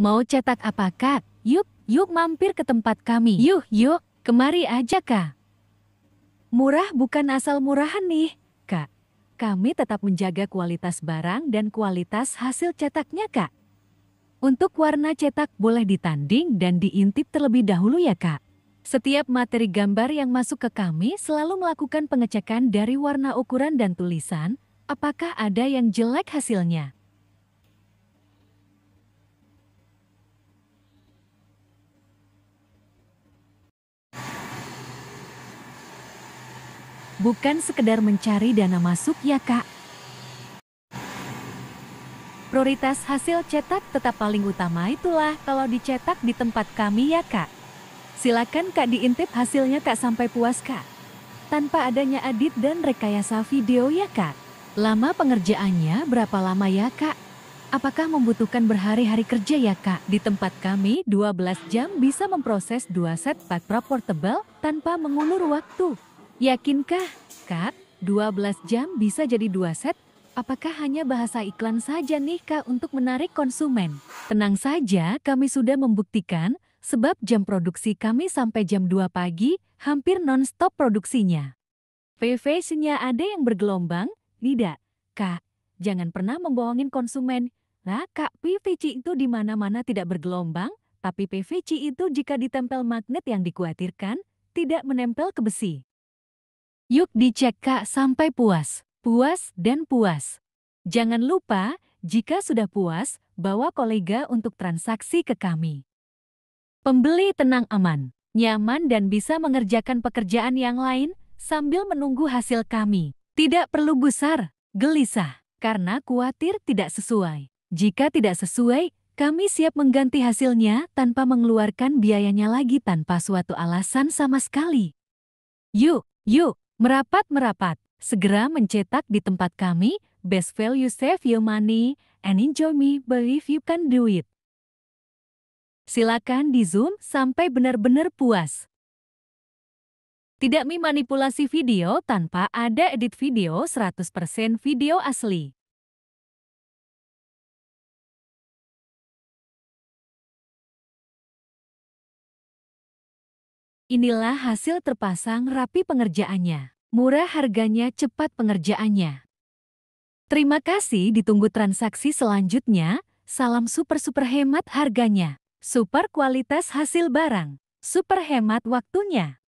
Mau cetak apa kak? Yuk, yuk mampir ke tempat kami. Yuk, yuk, kemari aja kak. Murah bukan asal murahan nih, kak. Kami tetap menjaga kualitas barang dan kualitas hasil cetaknya kak. Untuk warna cetak boleh ditanding dan diintip terlebih dahulu ya kak. Setiap materi gambar yang masuk ke kami selalu melakukan pengecekan dari warna ukuran dan tulisan, apakah ada yang jelek hasilnya. Bukan sekedar mencari dana masuk ya kak. Prioritas hasil cetak tetap paling utama itulah kalau dicetak di tempat kami ya kak. Silakan kak diintip hasilnya kak sampai puas kak. Tanpa adanya adit dan rekayasa video ya kak. Lama pengerjaannya berapa lama ya kak? Apakah membutuhkan berhari-hari kerja ya kak? Di tempat kami 12 jam bisa memproses 2 set part proper tebal tanpa mengulur waktu. Yakinkah, Kak, 12 jam bisa jadi dua set? Apakah hanya bahasa iklan saja nih Kak untuk menarik konsumen? Tenang saja, kami sudah membuktikan, sebab jam produksi kami sampai jam 2 pagi, hampir non-stop produksinya. PV-nya ada yang bergelombang? Tidak. Kak, jangan pernah membohongin konsumen. Lah, Kak, PVC itu di mana-mana tidak bergelombang, tapi PVC itu jika ditempel magnet yang dikhawatirkan, tidak menempel ke besi. Yuk dicek Kak sampai puas, puas dan puas. Jangan lupa, jika sudah puas, bawa kolega untuk transaksi ke kami. Pembeli tenang aman, nyaman dan bisa mengerjakan pekerjaan yang lain sambil menunggu hasil kami. Tidak perlu gusar, gelisah, karena khawatir tidak sesuai. Jika tidak sesuai, kami siap mengganti hasilnya tanpa mengeluarkan biayanya lagi tanpa suatu alasan sama sekali. Yuk, yuk, Merapat-merapat, segera mencetak di tempat kami, best value save your money, and enjoy me believe you can do it. Silakan di zoom sampai benar-benar puas. Tidak memanipulasi video tanpa ada edit video 100% video asli. Inilah hasil terpasang rapi pengerjaannya. Murah harganya, cepat pengerjaannya. Terima kasih ditunggu transaksi selanjutnya. Salam super-super hemat harganya. Super kualitas hasil barang. Super hemat waktunya.